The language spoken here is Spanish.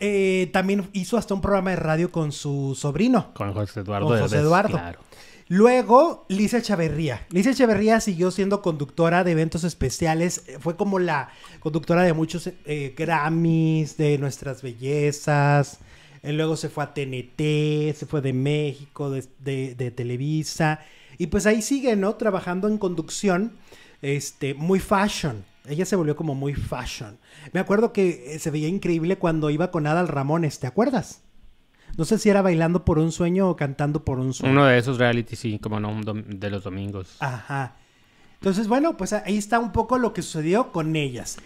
Eh, también hizo hasta un programa de radio con su sobrino. Con José Eduardo. Luego, Lisa Echeverría. Lisa Echeverría siguió siendo conductora de eventos especiales. Eh, fue como la conductora de muchos eh, Grammys, de Nuestras Bellezas. luego se fue a TNT, se fue de México, de, Televisa. Y pues ahí sigue, ¿no? Trabajando en conducción, este, muy fashion. Ella se volvió como muy fashion. Me acuerdo que eh, se veía increíble cuando iba con Adal Ramones, ¿te acuerdas? No sé si era bailando por un sueño o cantando por un sueño. Uno de esos reality, sí, como no, de los domingos. Ajá. Entonces, bueno, pues ahí está un poco lo que sucedió con ellas.